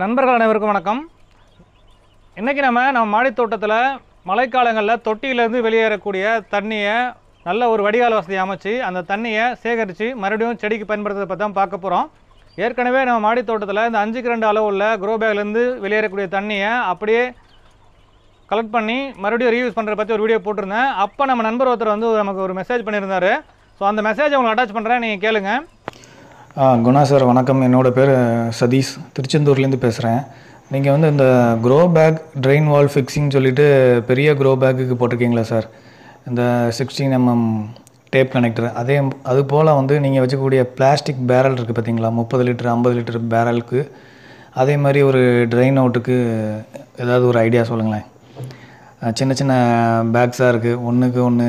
நண்பர்கள் அனைவருக்கும் வணக்கம் இன்றைக்கி நம்ம நம்ம மாடித்தோட்டத்தில் மழைக்காலங்களில் தொட்டியிலேருந்து வெளியேறக்கூடிய தண்ணியை நல்ல ஒரு வடிகால் வசதி அமைச்சு அந்த தண்ணியை சேகரித்து மறுபடியும் செடிக்கு பயன்படுத்துறதை பற்றி தான் பார்க்க போகிறோம் ஏற்கனவே நம்ம மாடித்தோட்டத்தில் இந்த அஞ்சுக்கு ரெண்டு அளவு உள்ள குரோ பேக்லேருந்து வெளியேறக்கூடிய தண்ணியை அப்படியே கலெக்ட் பண்ணி மறுபடியும் ரீயூஸ் பண்ணுறத பற்றி ஒரு வீடியோ போட்டிருந்தேன் அப்போ நம்ம நண்பர் ஒருத்தர் வந்து நமக்கு ஒரு மெசேஜ் பண்ணியிருந்தார் ஸோ அந்த மெசேஜ் உங்களுக்கு அட்டாச் பண்ணுறேன் நீங்கள் கேளுங்கள் குணா சார் வணக்கம் என்னோடய பேர் சதீஷ் திருச்செந்தூர்லேருந்து பேசுகிறேன் நீங்கள் வந்து இந்த grow bag drain valve fixing சொல்லிவிட்டு பெரிய க்ரோ பேக்குக்கு போட்டிருக்கீங்களா சார் இந்த சிக்ஸ்டீன் எம்எம் டேப் கனெக்டர் அதே அது போல் வந்து நீங்கள் வச்சக்கூடிய பிளாஸ்டிக் பேரல் இருக்குது பார்த்தீங்களா முப்பது லிட்டர் ஐம்பது லிட்டர் பேரலுக்கு அதே மாதிரி ஒரு ட்ரெயின் அவுட்டுக்கு ஏதாவது ஒரு ஐடியா சொல்லுங்களேன் சின்ன சின்ன பேக்ஸாக இருக்குது ஒன்றுக்கு ஒன்று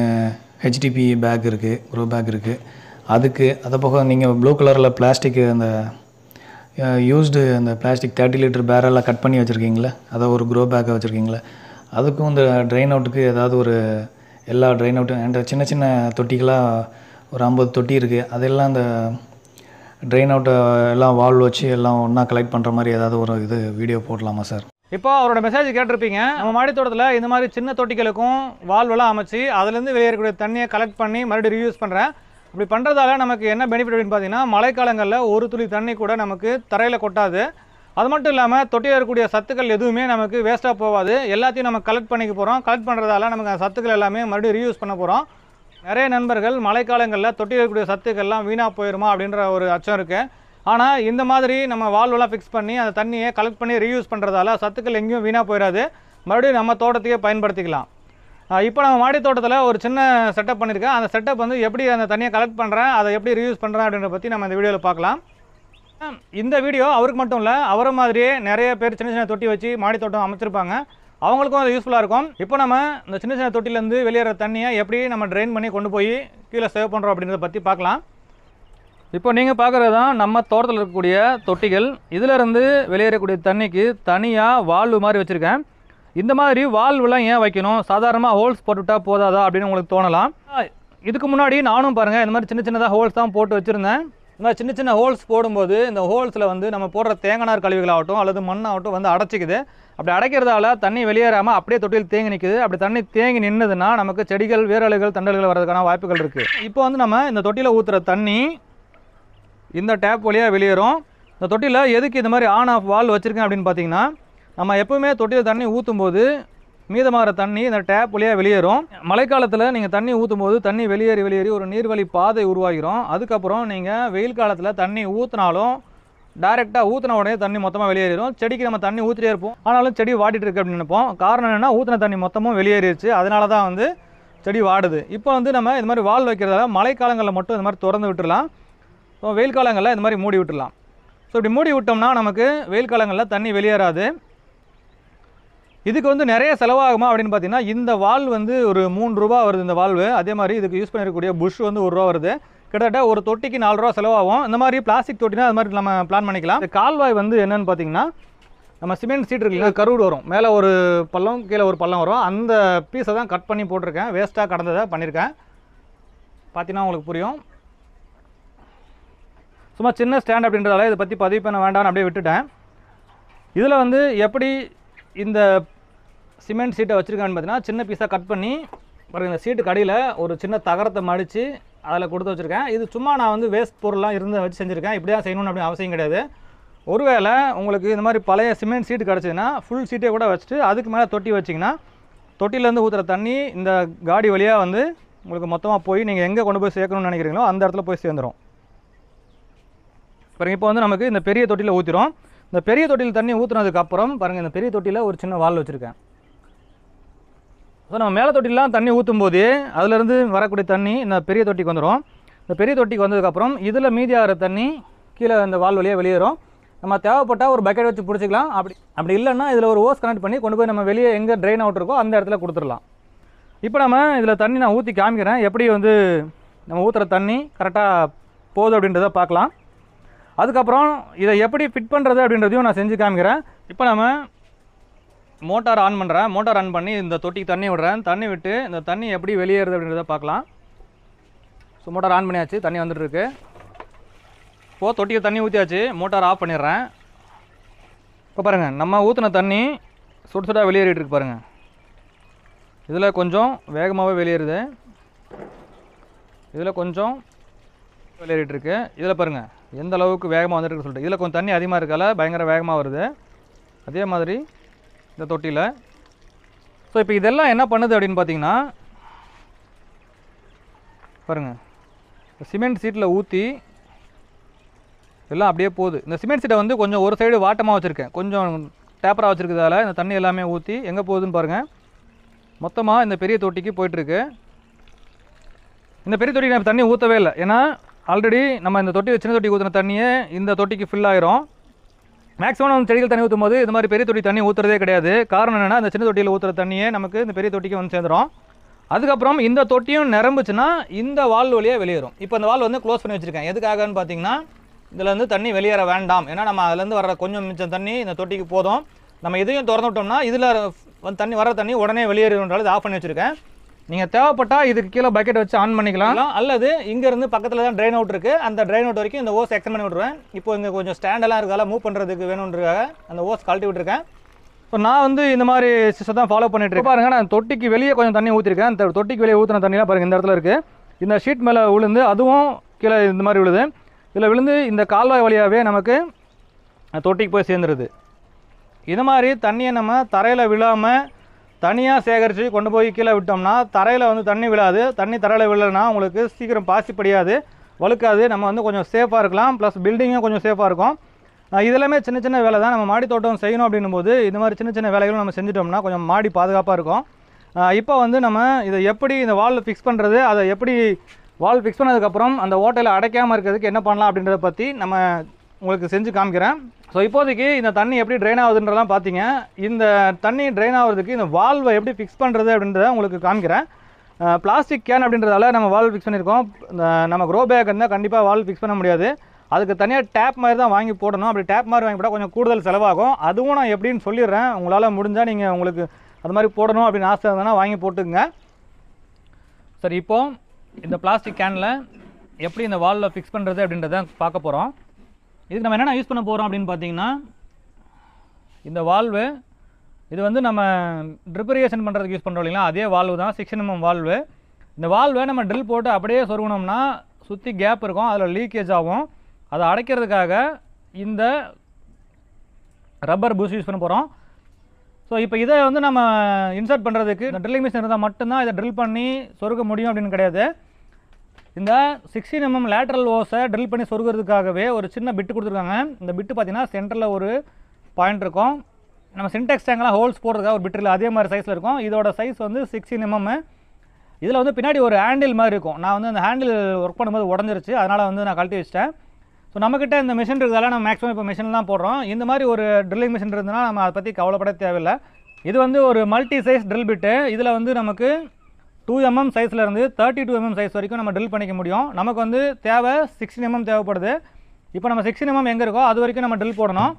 ஹெச்டிபி பேக் இருக்குது க்ரோ பேக் இருக்குது அதுக்கு அது போக நீங்கள் ப்ளூ கலரில் பிளாஸ்டிக்கு அந்த யூஸ்டு அந்த பிளாஸ்டிக் தேர்ட்டி லிட்டர் பேரெல்லாம் கட் பண்ணி வச்சுருக்கீங்களே அதாவது ஒரு க்ரோ பேக்காக வச்சுருக்கீங்களே அதுக்கும் இந்த ட்ரெயின் அவுட்டுக்கு ஏதாவது ஒரு எல்லா ட்ரெயின் அவுட்டும் என்ற சின்ன சின்ன தொட்டிகளாக ஒரு ஐம்பது தொட்டி இருக்குது அதெல்லாம் அந்த ட்ரெயின் அவுட்டை எல்லாம் வால் வச்சு எல்லாம் ஒன்றா கலெக்ட் பண்ணுற மாதிரி ஏதாவது ஒரு இது வீடியோ போடலாமா சார் இப்போ அவரோட மெசேஜ் கேட்டிருப்பீங்க நம்ம மாடித்தோட்டத்தில் இந்த மாதிரி சின்ன தொட்டிகளுக்கும் வால்வெல்லாம் அமைச்சு அதுலேருந்து வெளியேறக்கூடிய தண்ணியை கலெக்ட் பண்ணி மறுபடியும் ரீயூஸ் பண்ணுறேன் இப்படி பண்ணுறதால நமக்கு என்ன பெனிஃபிட் அப்படின்னு பார்த்தீங்கன்னா மழைக்காலங்களில் ஒரு துளி தண்ணி கூட நமக்கு தரையில் கொட்டாது அது மட்டும் இல்லாமல் தொட்டியில் இருக்கக்கூடிய சத்துக்கள் எதுவுமே நமக்கு வேஸ்ட்டாக போகாது எல்லாத்தையும் நம்ம கலெக்ட் பண்ணிக்க போகிறோம் கலெக்ட் பண்ணுறதால நமக்கு அந்த சத்துக்கள் எல்லாமே மறுபடியும் ரீயூஸ் பண்ண போகிறோம் நிறைய நண்பர்கள் மழைக்காலங்களில் தொட்டியில் இருக்கக்கூடிய சத்துக்கள்லாம் வீணாக போயிடுமா அப்படின்ற ஒரு அச்சம் இருக்குது ஆனால் இந்த மாதிரி நம்ம வால்வெல்லாம் ஃபிக்ஸ் பண்ணி அந்த தண்ணியை கலெக்ட் பண்ணி ரீயூஸ் பண்ணுறதால சத்துக்கள் எங்கேயும் வீணாக போயிடாது மறுபடியும் நம்ம தோட்டத்தையே பயன்படுத்திக்கலாம் இப்போ நம்ம மாடி தோட்டத்தில் ஒரு சின்ன செட்டப் பண்ணியிருக்கேன் அந்த செட்டப் வந்து எப்படி அந்த தண்ணியை கலெக்ட் பண்ணுறேன் அதை எப்படி ரியூஸ் பண்ணுறேன் அப்படின்றத பற்றி நம்ம இந்த வீடியோவில் பார்க்கலாம் இந்த வீடியோ அவருக்கு மட்டும் இல்லை அவரை மாதிரியே நிறைய பேர் சின்ன சின்ன தொட்டி வச்சு மாடி தோட்டம் அமைச்சிருப்பாங்க அவங்களுக்கும் அது யூஸ்ஃபுல்லாக இருக்கும் இப்போ நம்ம இந்த சின்ன சின்ன தொட்டிலேருந்து வெளியேற தண்ணியை எப்படி நம்ம ட்ரெயின் பண்ணி கொண்டு போய் கீழே சேவ் பண்ணுறோம் அப்படின்றத பற்றி பார்க்கலாம் இப்போ நீங்கள் பார்க்குறது தான் நம்ம தோட்டத்தில் இருக்கக்கூடிய தொட்டிகள் இதிலிருந்து வெளியேறக்கூடிய தண்ணிக்கு தனியாக வால்வு மாதிரி வச்சுருக்கேன் இந்த மாதிரி வால்வெலாம் ஏன் வைக்கணும் சாதாரணமாக ஹோல்ஸ் போட்டுவிட்டால் போதாதா அப்படின்னு உங்களுக்கு தோணலாம் இதுக்கு முன்னாடி நானும் பாருங்கள் இந்த மாதிரி சின்ன சின்னதாக ஹோல்ஸ் தான் போட்டு வச்சுருந்தேன் இந்த மாதிரி சின்ன சின்ன ஹோல்ஸ் போடும்போது இந்த ஹோல்ஸில் வந்து நம்ம போடுற தேங்கனார் கழிவுகளாகட்டும் அல்லது மண்ணாகட்டும் வந்து அடைச்சிக்குது அப்படி அடைக்கிறதால தண்ணி வெளியேறாமல் அப்படியே தொட்டியில் தேங்கி நிற்குது அப்படி தண்ணி தேங்கி நின்றுதுன்னா நமக்கு செடிகள் வேரலைகள் தண்டல்கள் வரதுக்கான வாய்ப்புகள் இருக்குது இப்போ வந்து நம்ம இந்த தொட்டியில் ஊற்றுற தண்ணி இந்த டேப் வழியாக வெளியேறும் இந்த தொட்டியில் எதுக்கு இந்த மாதிரி ஆன் ஆஃப் வால் வச்சுருக்கேன் அப்படின்னு பார்த்தீங்கன்னா நம்ம எப்போவுமே தொட்டியில் தண்ணி ஊற்றும் போது மீதமாகிற தண்ணி இந்த டேப் வழியாக வெளியேறும் மழைக்காலத்தில் நீங்கள் தண்ணி ஊற்றும் போது தண்ணி வெளியேறி வெளியேறி ஒரு நீர்வழி பாதை உருவாகிறோம் அதுக்கப்புறம் நீங்கள் வெயில் காலத்தில் தண்ணி ஊற்றினாலும் டேரெக்டாக ஊற்றின உடனே தண்ணி மொத்தமாக வெளியேறிடும் செடிக்கு நம்ம தண்ணி ஊற்றிட்டே இருப்போம் ஆனாலும் செடி வாடிட்டு இருக்கு அப்படின்னு நினைப்போம் காரணம் என்னென்னா ஊற்றின தண்ணி மொத்தமும் வெளியேறிடுச்சு அதனால தான் வந்து செடி வாடுது இப்போ வந்து நம்ம இது மாதிரி வால் வைக்கிறதால மழைக்காலங்களில் மட்டும் இந்த மாதிரி திறந்து விட்டுடலாம் ஸோ வெயில் காலங்களில் இந்த மாதிரி மூடி விட்டுடலாம் ஸோ இப்படி மூடி விட்டோம்னா நமக்கு வெயில் காலங்களில் தண்ணி வெளியேறாது இதுக்கு வந்து நிறைய செலவாகுமா அப்படின்னு பார்த்தீங்கன்னா இந்த வால் வந்து ஒரு மூணு ரூபா வருது இந்த வால்வு அதே மாதிரி இதுக்கு யூஸ் பண்ணிருக்கக்கூடிய புஷ் வந்து ஒரு ரூபா வருது கிட்டத்தட்ட ஒரு தொட்டிக்கு நாலு ரூபா செலவாகும் இந்த மாதிரி பிளாஸ்டிக் தொட்டினா அது மாதிரி நம்ம பிளான் பண்ணிக்கலாம் கால்வாய் வந்து என்னென்னு பார்த்தீங்கன்னா நம்ம சிமெண்ட் சீட் இருக்குல்ல கருவுடு வரும் மேலே ஒரு பள்ளம் கீழே ஒரு பள்ளம் வரும் அந்த பீஸை தான் கட் பண்ணி போட்டிருக்கேன் வேஸ்ட்டாக கடந்ததை பண்ணியிருக்கேன் பார்த்தீங்கன்னா உங்களுக்கு புரியும் சும்மா சின்ன ஸ்டாண்ட் அப்படின்றதால இதை பற்றி பதிவு பண்ண வேண்டாம்னு அப்படியே விட்டுட்டேன் இதில் வந்து எப்படி இந்த சிமெண்ட் சீட்டை வச்சுருக்கான்னு பார்த்தீங்கன்னா சின்ன பீஸாக கட் பண்ணி பாருங்கள் இந்த சீட்டு கடையில் ஒரு சின்ன தகரத்தை மடித்து அதில் கொடுத்து வச்சுருக்கேன் இது சும்மா நான் வந்து வேஸ்ட் பொருள்லாம் இருந்து வச்சு செஞ்சுருக்கேன் இப்படி தான் செய்யணும்னு அப்படின்னு அவசியம் கிடையாது ஒருவேளை உங்களுக்கு இந்த மாதிரி பழைய சிமெண்ட் சீட்டு கிடச்சிதுன்னா ஃபுல் சீட்டே கூட வச்சுட்டு அதுக்கு மேலே தொட்டி வச்சிங்கன்னா தொட்டிலேருந்து ஊற்றுற தண்ணி இந்த காடி வழியாக வந்து உங்களுக்கு மொத்தமாக போய் நீங்கள் எங்கே கொண்டு போய் சேர்க்கணும்னு நினைக்கிறீங்களோ அந்த இடத்துல போய் சேர்ந்துடும் அப்புறம் இப்போ வந்து நமக்கு இந்த பெரிய தொட்டியில் ஊற்றிடும் இந்த பெரிய தொட்டியில் தண்ணி ஊற்றுனதுக்கப்புறம் பாருங்கள் இந்த பெரிய தொட்டியில் ஒரு சின்ன வால் வச்சுருக்கேன் ஸோ நம்ம மேலே தொட்டிலாம் தண்ணி ஊற்றும் போது அதுலேருந்து வரக்கூடிய தண்ணி இந்த பெரிய தொட்டிக்கு வந்துடும் இந்த பெரிய தொட்டிக்கு வந்ததுக்கப்புறம் இதில் மீதி ஆகிற தண்ணி கீழே இந்த வால் வழியாக வெளியேறும் நம்ம தேவைப்பட்டால் ஒரு பக்கெட் வச்சு பிடிச்சிக்கலாம் அப்படி அப்படி இல்லைன்னா இதில் ஒரு ஓஸ் கனெக்ட் பண்ணி கொண்டு போய் நம்ம வெளியே எங்கே ட்ரெயின் அவுட் இருக்கோ அந்த இடத்துல கொடுத்துடலாம் இப்போ நம்ம இதில் தண்ணி நான் ஊற்றி காமிக்கிறேன் எப்படி வந்து நம்ம ஊற்றுற தண்ணி கரெக்டாக போகுது அப்படின்றத பார்க்கலாம் அதுக்கப்புறம் இதை எப்படி ஃபிட் பண்ணுறது அப்படின்றதையும் நான் செஞ்சு காமிக்கிறேன் இப்போ நம்ம மோட்டார் ஆன் பண்ணுறேன் மோட்டார் ஆன் பண்ணி இந்த தொட்டிக்கு தண்ணி விடுறேன் தண்ணி விட்டு இந்த தண்ணி எப்படி வெளியேறுது அப்படின்றத பார்க்கலாம் ஸோ மோட்டார் ஆன் பண்ணியாச்சு தண்ணி வந்துட்டுருக்கு இப்போது தொட்டிக்கு தண்ணி ஊற்றியாச்சு மோட்டார் ஆஃப் பண்ணிடுறேன் இப்போ பாருங்கள் நம்ம ஊற்றின தண்ணி சுடு சுடாக வெளியேறிட்டு இருக்கு பாருங்கள் இதில் கொஞ்சம் வேகமாகவே வெளியேறுது இதில் கொஞ்சம் விளையாடிட்டு இருக்கு இதில் பாருங்கள் எந்த அளவுக்கு வேகமாக வந்துட்டு சொல்லிட்டு இதில் கொஞ்சம் தண்ணி அதிகமாக இருக்கால பயங்கர வேகமாக வருது அதே மாதிரி இந்த தொட்டியில் ஸோ இப்போ இதெல்லாம் என்ன பண்ணுது அப்படின்னு பார்த்தீங்கன்னா பாருங்கள் சிமெண்ட் சீட்டில் ஊற்றி எல்லாம் அப்படியே போகுது இந்த சிமெண்ட் சீட்டை வந்து கொஞ்சம் ஒரு சைடு வாட்டமாக வச்சுருக்கேன் கொஞ்சம் டேப்பராக வச்சுருக்கதால இந்த தண்ணி எல்லாமே ஊற்றி எங்கே போகுதுன்னு பாருங்கள் மொத்தமாக இந்த பெரிய தொட்டிக்கு போயிட்டுருக்கு இந்த பெரிய தொட்டிக்கு நான் தண்ணி ஊற்றவே இல்லை ஏன்னா ஆல்ரெடி நம்ம இந்த தொட்டி சின்ன தொட்டி ஊற்றின தண்ணியே இந்த தொட்டிக்கு ஃபில் ஆகிரும் மேக்ஸிமம் நம்ம செடிகள் தண்ணி ஊற்றும் போது இது மாதிரி பெரிய தொட்டி தண்ணி ஊற்றுறதே கிடையாது காரணம் என்னென்னா இந்த சின்ன தொட்டியில் ஊற்றுற தண்ணியே நமக்கு இந்த பெரிய தொட்டிக்கு வந்து சேர்ந்துடும் அதுக்கப்புறம் இந்த தொட்டியும் நிரம்புச்சுன்னா இந்த வால் வழியாக வெளியேறும் இப்போ இந்த வால் வந்து க்ளோஸ் பண்ணி வச்சுருக்கேன் எதுக்காகன்னு பார்த்தீங்கன்னா இதுலேருந்து தண்ணி வெளியேற வேண்டாம் ஏன்னா நம்ம அதுலேருந்து வர கொஞ்சம் மிச்சம் தண்ணி இந்த தொட்டிக்கு போதும் நம்ம இதையும் திறந்து விட்டோம்னா இதில் தண்ணி வர தண்ணி உடனே வெளியேறதுன்றாலும் ஆஃப் பண்ணி வச்சுருக்கேன் நீங்கள் தேவைப்பட்டால் இதுக்கு கீழே பக்கெட் வச்சு ஆன் பண்ணிக்கலாம் அல்லது இங்கேருந்து பக்கத்தில் தான் ட்ரைன் அவுட் இருக்குது அந்த ட்ரைன் அவுட் வரைக்கும் இந்த ஓஸ் எக்ஸ்ட் பண்ணி விட்டுருவேன் இப்போ இங்கே கொஞ்சம் ஸ்டாண்டெல்லாம் இருக்கால மூவ் பண்ணுறதுக்கு வேணுன்றக்காக அந்த ஓஸ் கழட்டி விட்டுருக்கேன் ஸோ நான் வந்து இந்த மாதிரி சிஸ்டம் தான் ஃபாலோ பண்ணிட்டு இருக்கேன் பாருங்கள் நான் தொட்டிக்கு வெளியே கொஞ்சம் தண்ணி ஊற்றிருக்கேன் அந்த தொட்டிக்கு வெளியே ஊற்றின தண்ணிலாம் பாருங்கள் இந்த இடத்துல இருக்குது இந்த ஷீட் மேலே விழுந்து அதுவும் கீழே இந்த மாதிரி விழுது இதில் விழுந்து இந்த கால்வாய் வழியாகவே நமக்கு தொட்டிக்கு போய் சேர்ந்துருது இந்த மாதிரி தண்ணியை நம்ம தரையில் விழாமல் தனியாக சேகரித்து கொண்டு போய் கீழே விட்டோம்னா தரையில் வந்து தண்ணி விழாது தண்ணி தரையில் விழலைன்னா உங்களுக்கு சீக்கிரம் பாசி படியாது வழுக்காது நம்ம வந்து கொஞ்சம் சேஃபாக இருக்கலாம் ப்ளஸ் பில்டிங்கும் கொஞ்சம் சேஃபாக இருக்கும் இதெல்லாமே சின்ன சின்ன வேலை தான் நம்ம மாடி தோட்டம் செய்யணும் அப்படின்னும் போது இந்த மாதிரி சின்ன சின்ன வேலைகளும் நம்ம செஞ்சிட்டோம்னா கொஞ்சம் மாடி பாதுகாப்பாக இருக்கும் இப்போ வந்து நம்ம இதை எப்படி இந்த வால் ஃபிக்ஸ் பண்ணுறது அதை எப்படி வால் ஃபிக்ஸ் பண்ணதுக்கப்புறம் அந்த ஓட்டையில் அடைக்காமல் இருக்கிறதுக்கு என்ன பண்ணலாம் அப்படின்றத பற்றி நம்ம உங்களுக்கு செஞ்சு காமிக்கிறேன் ஸோ இப்போதைக்கு இந்த தண்ணி எப்படி ட்ரெயின் ஆகுதுன்றலாம் பார்த்தீங்க இந்த தண்ணி ட்ரெயின் ஆகிறதுக்கு இந்த வால்வை எப்படி ஃபிக்ஸ் பண்ணுறது அப்படின்றத உங்களுக்கு காமிக்கிறேன் பிளாஸ்டிக் கேன் அப்படின்றதால நம்ம வால் ஃபிக்ஸ் பண்ணியிருக்கோம் நம்ம க்ரோ பேக் இருந்தால் கண்டிப்பாக வால் ஃபிக்ஸ் பண்ண முடியாது அதுக்கு தனியாக டேப் மாதிரி தான் வாங்கி போடணும் அப்படி டேப் மாதிரி வாங்கி போட்டால் கொஞ்சம் கூடுதல் செலவாகும் அதுவும் நான் எப்படின்னு சொல்லிடுறேன் உங்களால் முடிஞ்சால் நீங்கள் உங்களுக்கு அது மாதிரி போடணும் அப்படின்னு ஆசை இருந்ததுன்னா வாங்கி போட்டுக்குங்க சரி இப்போது இந்த பிளாஸ்டிக் கேனில் எப்படி இந்த வாலில் ஃபிக்ஸ் பண்ணுறது அப்படின்றத பார்க்க போகிறோம் இதுக்கு நம்ம என்னென்ன யூஸ் பண்ண போகிறோம் அப்படின்னு பார்த்தீங்கன்னா இந்த வால்வு இது வந்து நம்ம ட்ரிப்பரியேஷன் பண்ணுறதுக்கு யூஸ் பண்ணுறோம் இல்லைங்களா அதே வால்வு தான் சிக்ஸ் எம்எம் வால்வு இந்த வால்வை நம்ம ட்ரில் போட்டு அப்படியே சொருகணும்னா சுற்றி கேப் இருக்கும் அதில் லீக்கேஜ் ஆகும் அதை அடைக்கிறதுக்காக இந்த ரப்பர் பூஸ் யூஸ் பண்ண போகிறோம் ஸோ இப்போ இதை வந்து நம்ம இன்சர்ட் பண்ணுறதுக்கு இந்த ட்ரில்லிங் மிஷின் இருந்தால் மட்டும்தான் இதை ட்ரில் பண்ணி சொருக முடியும் அப்படின்னு கிடையாது இந்த சிக்ஸ்டீன் எம்எம் லேட்ரல் ஓஸை ட்ரில் பண்ணி சொருகிறதுக்காகவே ஒரு சின்ன பிட்டு கொடுத்துருக்காங்க இந்த பிட்டு பார்த்தீங்கன்னா சென்டரில் ஒரு பாயிண்ட் இருக்கும் நம்ம சின்டெக்ஸ் டேங்கெலாம் ஹோல்ஸ் போடுறதுக்காக ஒரு பிட்டில் அதே மாதிரி சைஸில் இருக்கும் இதோட சைஸ் வந்து சிக்ஸ்டீன் எம்எம் இதில் வந்து பின்னாடி ஒரு ஹேண்டில் மாதிரி இருக்கும் நான் வந்து அந்த ஹேண்டில் ஒர்க் பண்ணும்போது உடஞ்சிருச்சு அதனால் வந்து நான் கழட்டி வச்சிட்டேன் ஸோ நம்மக்கிட்ட இந்த மிஷின் இருக்கிறதால நம்ம மேக்ஸிமம் இப்போ மிஷின் தான் போடுறோம் இந்த மாதிரி ஒரு ட்ரில்லிங் மிஷின் இருந்ததுன்னா நம்ம அதை பற்றி கவலைப்பட தேவையில்லை இது வந்து ஒரு மல்டி சைஸ் ட்ரில் பிட்டு இதில் வந்து நமக்கு டூ எம்எம் சைஸ்லேருந்து தேர்ட்டி டூ எம்எம் சைஸ் வரைக்கும் நம்ம ட்ரில் பண்ணிக்க முடியும் நமக்கு வந்து தேவை சிக்ஸ்டின் எம்எம் தேவைப்படுது இப்போ நம்ம சிக்ஸ்டின் எம்எம் எங்கே இருக்கோ அது வரைக்கும் நம்ம ட்ரில் போடணும்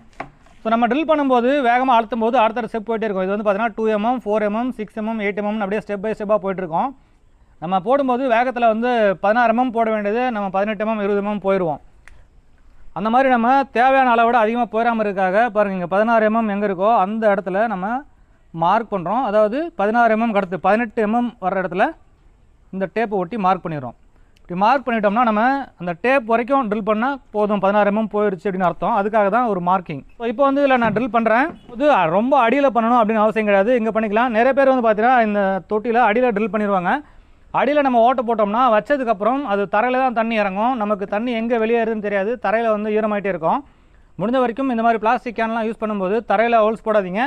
ஸோ நம்ம ட்ரில் பண்ணும்போது வேகமாக அழுத்தும் போது அடுத்த ஸ்டெப் போயிட்டே இருக்கும் இது வந்து பார்த்தீங்கன்னா two mm four mm six mm eight mm அப்படியே ஸ்டெப் பை ஸ்டெப்பாக போயிட்டுருக்கோம் நம்ம போடும்போது வேகத்தில் வந்து பதினாறு எம்எம் போட வேண்டியது நம்ம பதினெட்டு எம்எம் இருபது எம்எம் போயிடுவோம் அந்த மாதிரி நம்ம தேவையான அளவோட அதிகமாக போயிடாமல் இருக்காங்க பாருங்கள் இங்கே பதினாறு எம்எம் எங்கே இருக்கோ அந்த இடத்துல நம்ம மார்க் பண்ணுறோம் அதாவது பதினாறு எம்எம் mm கடத்து பதினெட்டு எம்எம் mm வர்ற இடத்துல இந்த டேப்பை ஒட்டி மார்க் பண்ணிடுறோம் இப்படி மார்க் பண்ணிட்டோம்னா நம்ம அந்த டேப் வரைக்கும் ட்ரில் பண்ணால் போதும் பதினாறு எம்எம் mm போயிடுச்சு அப்படின்னு அர்த்தம் அதுக்காக தான் ஒரு மார்க்கிங் ஸோ இப்போ வந்து இதில் நான் ட்ரில் பண்ணுறேன் இது ரொம்ப அடியில் பண்ணணும் அப்படின்னு அவசியம் கிடையாது இங்கே பண்ணிக்கலாம் நிறைய பேர் வந்து பார்த்தீங்கன்னா இந்த தொட்டியில் அடியில் ட்ரில் பண்ணிடுவாங்க அடியில் நம்ம ஓட்டை போட்டோம்னா வச்சதுக்கப்புறம் அது தரையில் தான் தண்ணி இறங்கும் நமக்கு தண்ணி எங்கே வெளியேறுதுன்னு தெரியாது தரையில் வந்து ஈரமாயிட்டே இருக்கும் முடிஞ்ச வரைக்கும் இந்த மாதிரி பிளாஸ்டிக் கேன்லாம் யூஸ் பண்ணும்போது தரையில் ஹோல்ஸ் போடாதீங்க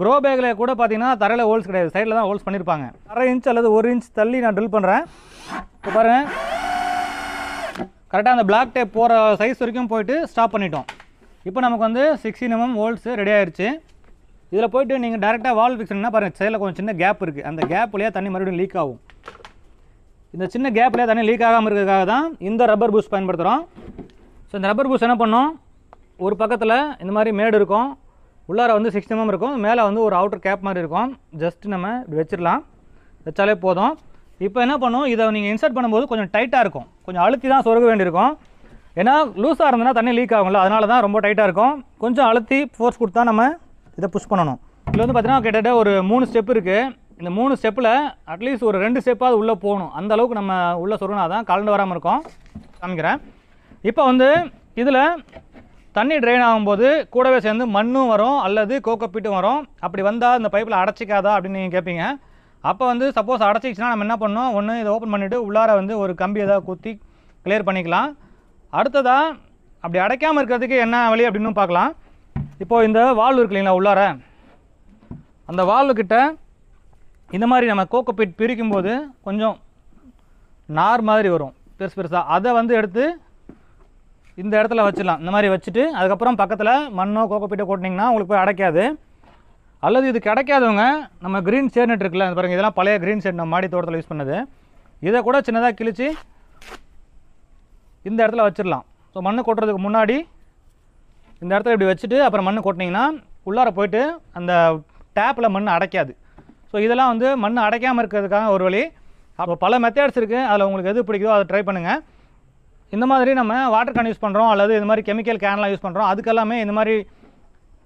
க்ரோ பேக்கில் கூட பார்த்தீங்கன்னா தரையில் ஹோல்ஸ் கிடையாது சைடில் தான் ஹோல்ஸ் பண்ணியிருப்பாங்க அரை இன்ச் அல்லது ஒரு இன்ச் தள்ளி நான் ட்ரில் பண்ணுறேன் இப்போ பாருங்கள் கரெக்டாக அந்த பிளாக் டேப் போகிற சைஸ் வரைக்கும் போயிட்டு ஸ்டாப் பண்ணிட்டோம் இப்போ நமக்கு வந்து சிக்ஸ் எம்எம் ஹோல்ஸ் ரெடி ஆயிடுச்சு இதில் போயிட்டு நீங்கள் டேரெக்டாக வால் ஃபிக்ஸ்னா பாருங்கள் சைடில் கொஞ்சம் சின்ன கேப் இருக்குது அந்த கேப்லேயே தண்ணி மறுபடியும் லீக் ஆகும் இந்த சின்ன கேப்லேயே தண்ணி லீக் ஆகாமல் இருக்கிறதுக்காக தான் இந்த ரப்பர் பூஸ் பயன்படுத்துகிறோம் ஸோ இந்த ரப்பர் பூஸ் என்ன பண்ணோம் ஒரு பக்கத்தில் இந்த மாதிரி மேடு இருக்கும் உள்ளார வந்து சிக்ஸ் எம்எம் இருக்கும் மேலே வந்து ஒரு அவுட்டர் கேப் மாதிரி இருக்கும் ஜஸ்ட் நம்ம வச்சிடலாம் வச்சாலே போதும் இப்போ என்ன பண்ணும் இதை நீங்கள் இன்சர்ட் பண்ணும்போது கொஞ்சம் டைட்டாக இருக்கும் கொஞ்சம் அழுத்தி தான் சொருக வேண்டியிருக்கும் ஏன்னா லூஸாக இருந்ததுன்னா தண்ணி லீக் ஆகும்ல அதனால தான் ரொம்ப டைட்டாக இருக்கும் கொஞ்சம் அழுத்தி ஃபோர்ஸ் கொடுத்தா நம்ம இதை புஷ் பண்ணணும் இதில் வந்து பார்த்தீங்கன்னா கிட்டத்தட்ட ஒரு மூணு ஸ்டெப் இருக்குது இந்த மூணு ஸ்டெப்பில் அட்லீஸ்ட் ஒரு ரெண்டு ஸ்டெப்பாவது உள்ளே போகணும் அந்த அளவுக்கு நம்ம உள்ளே சொருகினா தான் கலந்து வராமல் இருக்கும் காமிக்கிறேன் இப்போ வந்து இதில் தண்ணி ட்ரெயின் ஆகும்போது கூடவே சேர்ந்து மண்ணும் வரும் அல்லது கோக்கப்பீட்டும் வரும் அப்படி வந்தால் இந்த பைப்பில் அடைச்சிக்காதா அப்படின்னு நீங்கள் கேட்பீங்க அப்போ வந்து சப்போஸ் அடைச்சிக்கிச்சுன்னா நம்ம என்ன பண்ணோம் ஒன்று இதை ஓப்பன் பண்ணிவிட்டு உள்ளார வந்து ஒரு கம்பி ஏதாவது குத்தி கிளியர் பண்ணிக்கலாம் அடுத்ததாக அப்படி அடைக்காமல் இருக்கிறதுக்கு என்ன வழி அப்படின்னு பார்க்கலாம் இப்போது இந்த வால் இருக்கு இல்லைங்களா உள்ளார அந்த வால்வுக்கிட்ட இந்த மாதிரி நம்ம கோக்கப்பீட் பிரிக்கும்போது கொஞ்சம் நார் மாதிரி வரும் பெருசு பெருசாக அதை வந்து எடுத்து இந்த இடத்துல வச்சிடலாம் இந்த மாதிரி வச்சுட்டு அதுக்கப்புறம் பக்கத்தில் மண்ணோ கோக்கப்பீட்டோ கொட்டினீங்கன்னா உங்களுக்கு போய் அடைக்காது அல்லது இது கிடைக்காதவங்க நம்ம க்ரீன் சேட் நெட் இருக்குல்ல பாருங்கள் இதெல்லாம் பழைய க்ரீன் சேட் நம்ம மாடி தோட்டத்தில் யூஸ் பண்ணது இதை கூட சின்னதாக கிழித்து இந்த இடத்துல வச்சிடலாம் ஸோ மண் கொட்டுறதுக்கு முன்னாடி இந்த இடத்துல இப்படி வச்சுட்டு அப்புறம் மண் கொட்டினீங்கன்னா உள்ளார போயிட்டு அந்த டேப்பில் மண் அடைக்காது ஸோ இதெல்லாம் வந்து மண் அடைக்காமல் இருக்கிறதுக்காக ஒரு வழி அப்போ பல மெத்தேட்ஸ் இருக்குது அதில் உங்களுக்கு எது பிடிக்குதோ அதை ட்ரை பண்ணுங்கள் இந்த மாதிரி நம்ம வாட்டர் கேன் யூஸ் பண்ணுறோம் அல்லது இது மாதிரி கெமிக்கல் கேன்லாம் யூஸ் பண்ணுறோம் அதுக்கெல்லாமே இந்த மாதிரி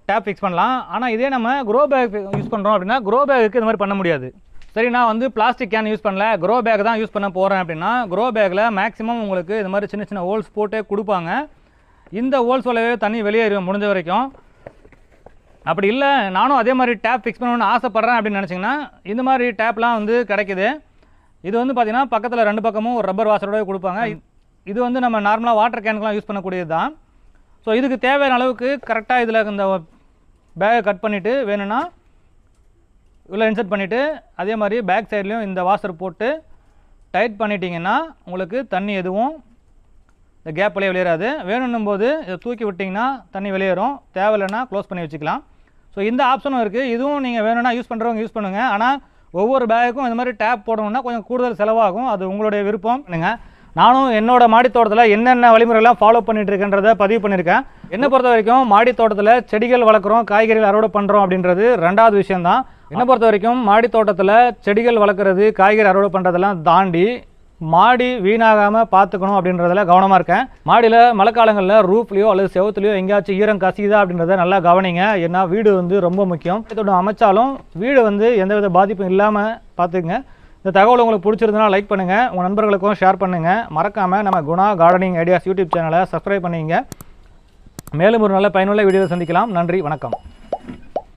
டேப் ஃபிக்ஸ் பண்ணலாம் ஆனால் இதே நம்ம க்ரோ பேக் யூஸ் பண்ணுறோம் அப்படின்னா க்ரோ பேக்கு இந்த மாதிரி பண்ண முடியாது சரி நான் வந்து பிளாஸ்டிக் கேன் யூஸ் பண்ணல க்ரோ பேக் தான் யூஸ் பண்ண போகிறேன் அப்படின்னா க்ரோ பேக்கில் மேக்ஸிமம் உங்களுக்கு இது மாதிரி சின்ன சின்ன ஹோல்ஸ் போட்டே கொடுப்பாங்க இந்த ஹோல்ஸ் வலையவே தண்ணி வெளியேறும் முடிஞ்ச வரைக்கும் அப்படி இல்லை நானும் அதே மாதிரி டேப் ஃபிக்ஸ் பண்ணணும்னு ஆசைப்பட்றேன் அப்படின்னு நினச்சிங்கன்னா இந்த மாதிரி டேப்லாம் வந்து கிடைக்கிது இது வந்து பார்த்திங்கன்னா பக்கத்தில் ரெண்டு பக்கமும் ஒரு ரப்பர் வாசரோடய கொடுப்பாங்க இது வந்து நம்ம நார்மலாக வாட்டர் கேனுக்கெலாம் யூஸ் பண்ணக்கூடியது தான் ஸோ இதுக்கு தேவையான அளவுக்கு கரெக்டாக இதில் இந்த பேகை கட் பண்ணிவிட்டு வேணும்னா இவ்வளோ இன்சர்ட் பண்ணிவிட்டு அதே மாதிரி பேக் சைட்லேயும் இந்த வாஷர் போட்டு டைட் பண்ணிட்டீங்கன்னா உங்களுக்கு தண்ணி எதுவும் இந்த கேப் வெளியே வெளியேறாது வேணும்னும் போது இதை தூக்கி விட்டிங்கன்னா தண்ணி வெளியேறும் தேவையில்லைன்னா க்ளோஸ் பண்ணி வச்சுக்கலாம் ஸோ இந்த ஆப்ஷனும் இருக்குது இதுவும் நீங்கள் வேணும்னா யூஸ் பண்ணுறவங்க யூஸ் பண்ணுங்கள் ஆனால் ஒவ்வொரு பேக்கும் இந்த மாதிரி டேப் போடணுன்னா கொஞ்சம் கூடுதல் செலவாகும் அது உங்களுடைய விருப்பம் நீங்கள் நானும் என்னோட மாடி தோட்டத்தில் என்னென்ன வழிமுறைகள்லாம் ஃபாலோ பண்ணிட்டு இருக்கின்றத பதிவு பண்ணியிருக்கேன் என்னை பொறுத்த வரைக்கும் மாடி தோட்டத்தில் செடிகள் வளர்க்குறோம் காய்கறிகள் அறுவடை பண்ணுறோம் அப்படின்றது ரெண்டாவது விஷயந்தான் என்ன பொறுத்த வரைக்கும் மாடி தோட்டத்தில் செடிகள் வளர்க்குறது காய்கறி அறுவடை பண்ணுறதெல்லாம் தாண்டி மாடி வீணாகாமல் பார்த்துக்கணும் அப்படின்றதில் கவனமாக இருக்கேன் மாடியில் மழை காலங்களில் ரூஃப்லையோ அல்லது செவத்துலையோ எங்கேயாச்சும் ஈரம் கசியுதா அப்படின்றத நல்லா கவனிங்க ஏன்னா வீடு வந்து ரொம்ப முக்கியம் இதோட அமைச்சாலும் வீடு வந்து எந்தவித பாதிப்பும் இல்லாமல் பார்த்துக்குங்க இந்த தகவல் உங்களுக்கு பிடிச்சிருந்தனா லைக் பண்ணுங்கள் உங்கள் நண்பர்களுக்கும் ஷேர் பண்ணுங்கள் மறக்காமல் நம்ம குணா கார்டனிங் ஐடியாஸ் யூடியூப் சேனலை சப்ஸ்கிரைப் பண்ணிங்க மேலும் ஒரு நல்ல பயனுள்ள வீடியோவை சந்திக்கலாம் நன்றி வணக்கம்